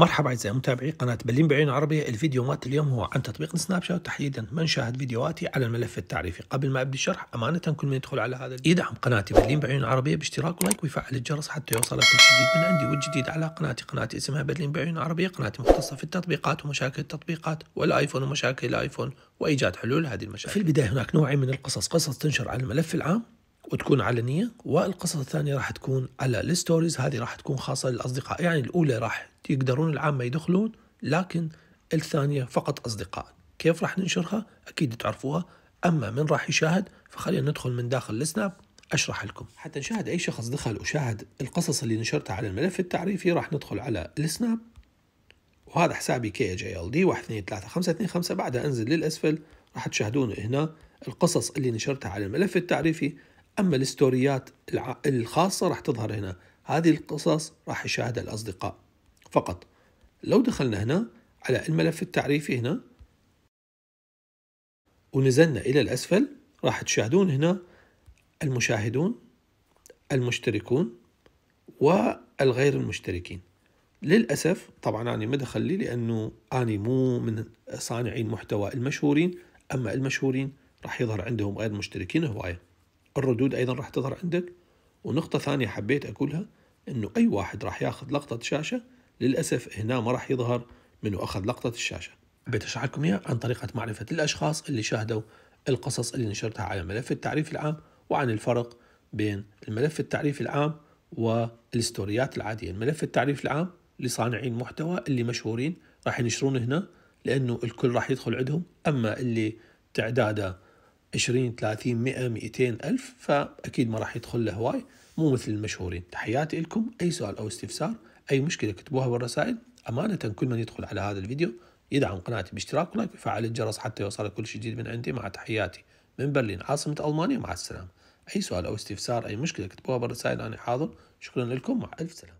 مرحبا أعزائي متابعي قناة بلين بعين عربية الفيديو مات اليوم هو عن تطبيق سناب شات تحديدا من شاهد فيديوهاتي على الملف التعريفي قبل ما ابدي الشرح أمانة كل من يدخل على هذا يدعم قناتي بلين بعين عربية باشتراك ولايك ويفعل الجرس حتى يوصلك كل جديد من عندي والجديد على قناتي قناتي اسمها بلين بعين عربية قناتي مختصة في التطبيقات ومشاكل التطبيقات والآيفون ومشاكل الآيفون وإيجاد حلول هذه المشاكل في البداية هناك نوعين من القصص قصص تنشر على الملف العام وتكون علنيه والقصص الثانيه راح تكون على الستوريز هذه راح تكون خاصه للاصدقاء يعني الاولى راح يقدرون العامه يدخلون لكن الثانيه فقط اصدقاء كيف راح ننشرها اكيد تعرفوها اما من راح يشاهد فخلينا ندخل من داخل السناب اشرح لكم حتى نشاهد اي شخص دخل وشاهد القصص اللي نشرتها على الملف التعريفي راح ندخل على السناب وهذا حسابي كي جي ال دي 1 2 3 5 2 5 بعدها انزل للاسفل راح تشاهدون هنا القصص اللي نشرتها على الملف التعريفي أما الستوريات الخاصة راح تظهر هنا هذه القصص راح يشاهدها الأصدقاء فقط لو دخلنا هنا على الملف التعريفي هنا ونزلنا إلى الأسفل راح تشاهدون هنا المشاهدون المشتركون والغير المشتركين للأسف طبعا أنا ما دخل لي لأنه أنا مو من صانعين محتوى المشهورين أما المشهورين راح يظهر عندهم غير مشتركين هواية الردود أيضا راح تظهر عندك ونقطة ثانية حبيت أقولها أنه أي واحد راح ياخذ لقطة شاشة للأسف هنا ما راح يظهر منو أخذ لقطة الشاشة حبيت أشرح لكم اياها عن طريقة معرفة الأشخاص اللي شاهدوا القصص اللي نشرتها على ملف التعريف العام وعن الفرق بين الملف التعريف العام والستوريات العادية الملف التعريف العام لصانعين محتوى اللي مشهورين راح ينشرون هنا لأنه الكل راح يدخل عندهم أما اللي تعداده 20 30 100 200 ألف فأكيد ما راح يدخل له هواي مو مثل المشهورين تحياتي لكم أي سؤال أو استفسار أي مشكلة كتبوها بالرسائل أمانة كل من يدخل على هذا الفيديو يدعم قناتي باشتراك ولايك ويفعل الجرس حتى يوصلك كل شيء جديد من عندي مع تحياتي من برلين عاصمة ألمانيا مع السلامة أي سؤال أو استفسار أي مشكلة كتبوها بالرسائل أنا حاضر شكرا لكم مع ألف سلامة